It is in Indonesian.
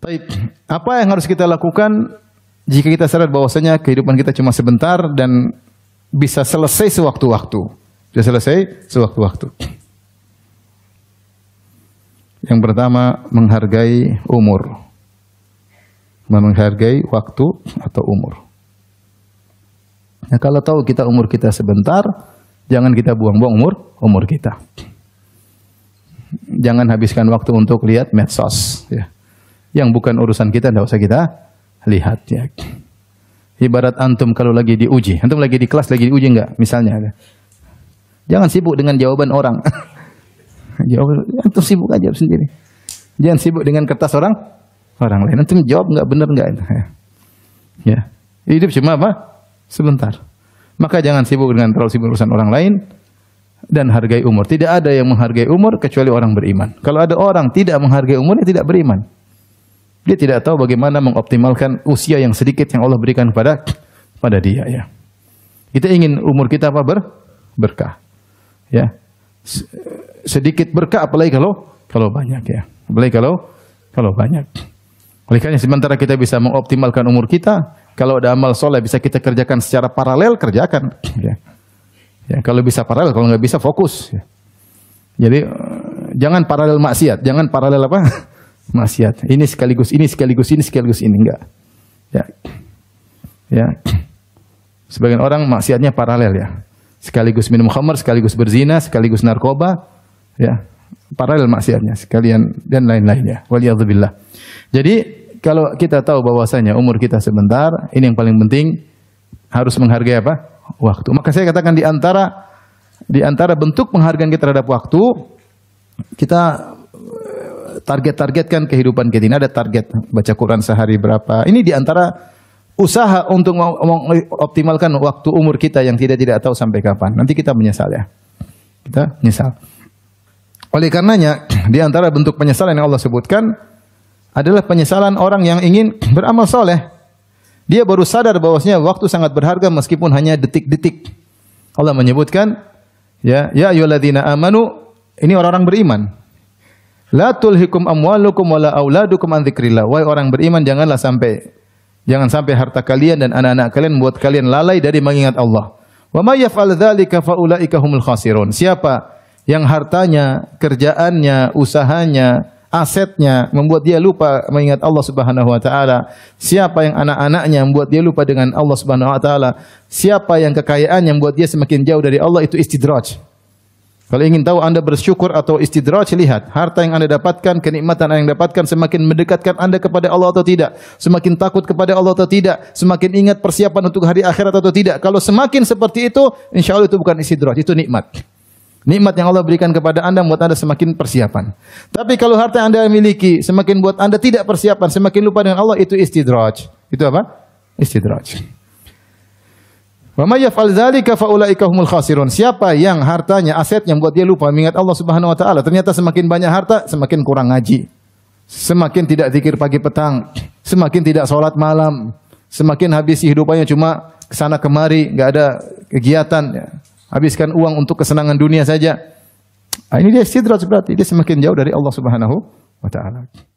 Baik, apa yang harus kita lakukan jika kita sadar bahwasanya kehidupan kita cuma sebentar dan bisa selesai sewaktu-waktu. Bisa selesai sewaktu-waktu. Yang pertama, menghargai umur. Menghargai waktu atau umur. Nah, kalau tahu kita umur kita sebentar, jangan kita buang-buang umur umur kita. Jangan habiskan waktu untuk lihat medsos. Ya yang bukan urusan kita tidak usah kita lihat ya. Ibarat antum kalau lagi diuji, antum lagi di kelas lagi diuji enggak misalnya. Jangan sibuk dengan jawaban orang. antum sibuk aja sendiri. Jangan sibuk dengan kertas orang orang lain. Antum jawab enggak benar enggak ya. Hidup cuma apa? Sebentar. Maka jangan sibuk dengan terlalu sibuk urusan orang lain dan hargai umur. Tidak ada yang menghargai umur kecuali orang beriman. Kalau ada orang tidak menghargai umurnya tidak beriman. Dia tidak tahu bagaimana mengoptimalkan usia yang sedikit yang Allah berikan kepada pada dia ya. Kita ingin umur kita apa ber berkah. Ya. Sedikit berkah apalagi kalau kalau banyak ya. Apalagi kalau kalau banyak. Oleh karena sementara kita bisa mengoptimalkan umur kita, kalau ada amal soleh bisa kita kerjakan secara paralel kerjakan. Ya. ya kalau bisa paralel, kalau nggak bisa fokus. Ya. Jadi eh, jangan paralel maksiat, jangan paralel apa? maksiat. Ini sekaligus ini sekaligus ini sekaligus ini enggak. Ya. Ya. Sebagian orang maksiatnya paralel ya. Sekaligus minum khamar, sekaligus berzina, sekaligus narkoba, ya. Paralel maksiatnya sekalian dan lain-lainnya. Waliyadzubillah. Jadi kalau kita tahu bahwasanya umur kita sebentar, ini yang paling penting harus menghargai apa? Waktu. Maka saya katakan di antara di antara bentuk penghargaan kita terhadap waktu kita target-target kan kehidupan kita ini ada target baca Quran sehari berapa. Ini diantara usaha untuk mengoptimalkan waktu umur kita yang tidak tidak tahu sampai kapan. Nanti kita menyesal ya. Kita menyesal. Oleh karenanya diantara bentuk penyesalan yang Allah sebutkan adalah penyesalan orang yang ingin beramal soleh. Dia baru sadar bahwasanya waktu sangat berharga meskipun hanya detik-detik. Allah menyebutkan ya ya ayyuhalladzina amanu ini orang-orang beriman. La tulhikum amwalukum wala auladukum an dzikrillah. Wahai orang beriman janganlah sampai jangan sampai harta kalian dan anak-anak kalian membuat kalian lalai dari mengingat Allah. Wa may yaf'al dzalika faulaika humul khasirun. Siapa yang hartanya, kerjaannya, usahanya, asetnya membuat dia lupa mengingat Allah Subhanahu wa taala. Siapa yang anak-anaknya membuat dia lupa dengan Allah Subhanahu wa taala? Siapa yang kekayaannya membuat dia semakin jauh dari Allah itu istidraj. Kalau ingin tahu Anda bersyukur atau istidraj, lihat harta yang Anda dapatkan, kenikmatan yang Anda dapatkan semakin mendekatkan Anda kepada Allah atau tidak, semakin takut kepada Allah atau tidak, semakin ingat persiapan untuk hari akhirat atau tidak. Kalau semakin seperti itu, insya Allah itu bukan istidraj, itu nikmat. Nikmat yang Allah berikan kepada Anda membuat Anda semakin persiapan. Tapi kalau harta yang Anda miliki semakin buat Anda tidak persiapan, semakin lupa dengan Allah, itu istidraj. Itu apa? Istidraj. Wa may yaf'al dzalika fa ulaika humul khasirun. Siapa yang hartanya, asetnya membuat dia lupa mengingat Allah Subhanahu wa taala, ternyata semakin banyak harta, semakin kurang ngaji. Semakin tidak zikir pagi petang, semakin tidak salat malam, semakin habis hidupannya cuma ke sana kemari, enggak ada kegiatan ya. Habiskan uang untuk kesenangan dunia saja. Nah, ini dia sidrat berarti dia semakin jauh dari Allah Subhanahu wa taala.